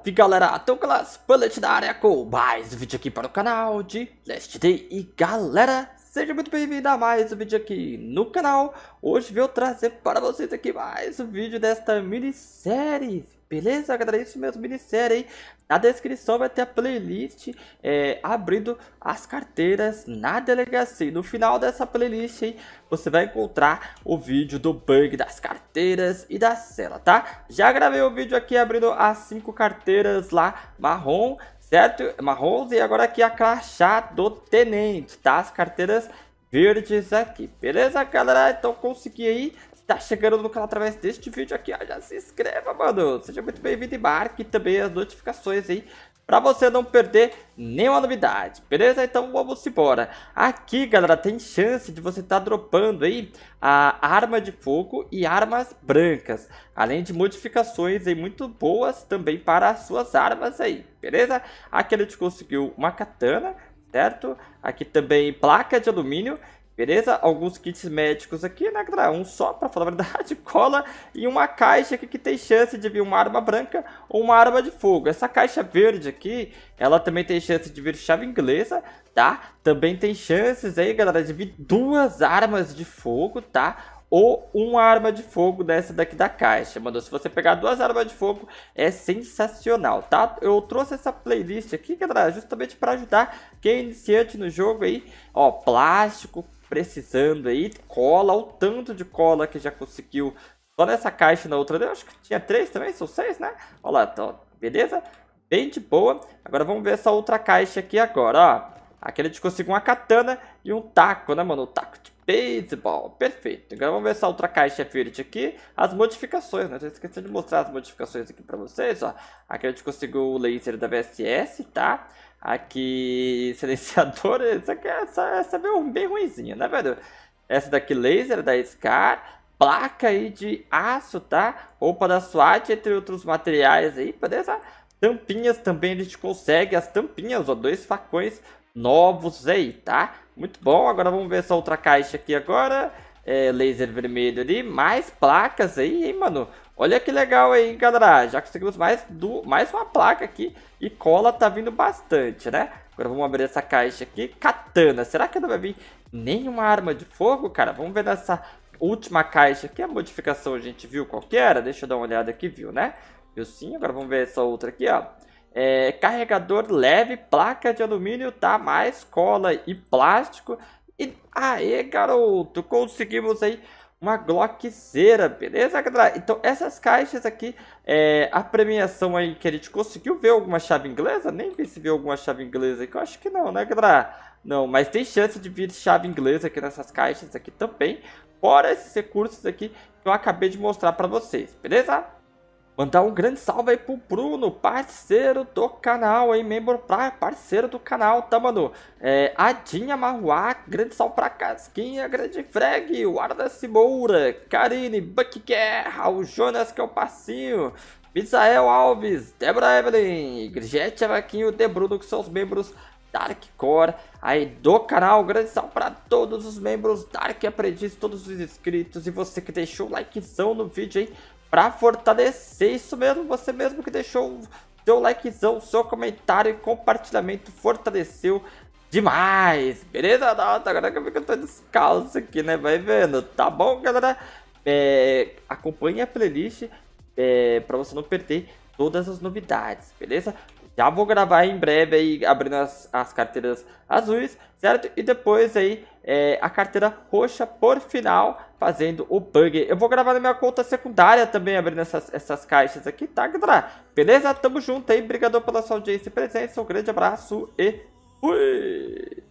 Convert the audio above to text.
Salve galera, Douglas Bullet da área com mais um vídeo aqui para o canal de Last Day E galera, seja muito bem-vindo a mais um vídeo aqui no canal Hoje eu trazer para vocês aqui mais um vídeo desta minissérie Beleza, galera? É isso mesmo, minissérie, hein? Na descrição vai ter a playlist é, abrindo as carteiras na delegacia. E no final dessa playlist, hein, você vai encontrar o vídeo do bug das carteiras e da cela, tá? Já gravei o um vídeo aqui abrindo as cinco carteiras lá, marrom, certo? Marrons e agora aqui a crachá do tenente, tá? As carteiras verdes aqui, beleza, galera? Então consegui aí tá chegando no canal através deste vídeo aqui, ó, já se inscreva, mano. Seja muito bem-vindo e marque também as notificações aí para você não perder nenhuma novidade, beleza? Então vamos embora. Aqui, galera, tem chance de você estar tá dropando aí a arma de fogo e armas brancas, além de modificações aí muito boas também para as suas armas aí, beleza? Aqui a gente conseguiu uma katana, certo? Aqui também placa de alumínio Beleza? Alguns kits médicos aqui, né, galera? Um só, pra falar a verdade, cola e uma caixa aqui que tem chance de vir uma arma branca ou uma arma de fogo. Essa caixa verde aqui, ela também tem chance de vir chave inglesa, tá? Também tem chances aí, galera, de vir duas armas de fogo, tá? ou uma arma de fogo dessa daqui da caixa, mano. Se você pegar duas armas de fogo, é sensacional, tá? Eu trouxe essa playlist aqui, galera, justamente para ajudar quem é iniciante no jogo aí. Ó, plástico, precisando aí, cola, o tanto de cola que já conseguiu só nessa caixa na outra. Eu acho que tinha três também, são seis, né? Olha lá, tá, beleza? Bem de boa. Agora vamos ver essa outra caixa aqui agora, ó. Aqui a gente conseguiu uma katana e um taco, né, mano? O taco de baseball, Perfeito. Agora vamos ver essa outra caixa verde aqui. As modificações, né? Esqueci de mostrar as modificações aqui pra vocês, ó. Aqui a gente conseguiu o laser da VSS, tá? Aqui, silenciador. Essa, aqui, essa, essa é bem, bem ruimzinha, né, velho? Essa daqui, laser da SCAR. Placa aí de aço, tá? Roupa da SWAT, entre outros materiais aí, beleza? Tampinhas também a gente consegue, as tampinhas, ó, dois facões novos aí, tá? Muito bom, agora vamos ver essa outra caixa aqui agora. É, laser vermelho ali, mais placas aí, hein, mano? Olha que legal aí, galera. Já conseguimos mais, do, mais uma placa aqui e cola tá vindo bastante, né? Agora vamos abrir essa caixa aqui. Katana, será que não vai vir nenhuma arma de fogo, cara? Vamos ver nessa última caixa aqui. A modificação a gente viu qual que era? Deixa eu dar uma olhada aqui, viu, né? Viu sim? Agora vamos ver essa outra aqui, ó. É, carregador leve, placa de alumínio, tá? Mais cola e plástico. E aí, garoto, conseguimos aí uma Glockzera, beleza, galera? Então, essas caixas aqui, é, a premiação aí que a gente conseguiu ver alguma chave inglesa? Nem vi se viu alguma chave inglesa aqui, eu acho que não, né, galera? Não, mas tem chance de vir chave inglesa aqui nessas caixas aqui também, fora esses recursos aqui que eu acabei de mostrar pra vocês, beleza? Mandar um grande salve aí pro Bruno, parceiro do canal, aí, membro pra, parceiro do canal, tá, mano? É, Adinha Marruá, grande salve pra Casquinha, grande frag, o Ardas Karine, Buck Guerra, o Jonas, que é o passinho, Misael Alves, Débora Evelyn, Grigete Vaquinho, De Bruno, que são os membros Dark Core, aí do canal. Grande salve para todos os membros Dark Aprendiz, todos os inscritos e você que deixou o likezão no vídeo, aí para fortalecer isso mesmo, você mesmo que deixou seu likezão, seu comentário e compartilhamento fortaleceu demais, beleza? Nossa, agora que eu tô descalço aqui, né? Vai vendo, tá bom, galera? É, acompanhe a playlist é, para você não perder todas as novidades, beleza? Já vou gravar em breve aí, abrindo as, as carteiras azuis, certo? E depois aí, é, a carteira roxa por final, fazendo o bug. Eu vou gravar na minha conta secundária também, abrindo essas, essas caixas aqui, tá, galera? Beleza? Tamo junto aí, brigadão pela sua audiência e presença, um grande abraço e fui!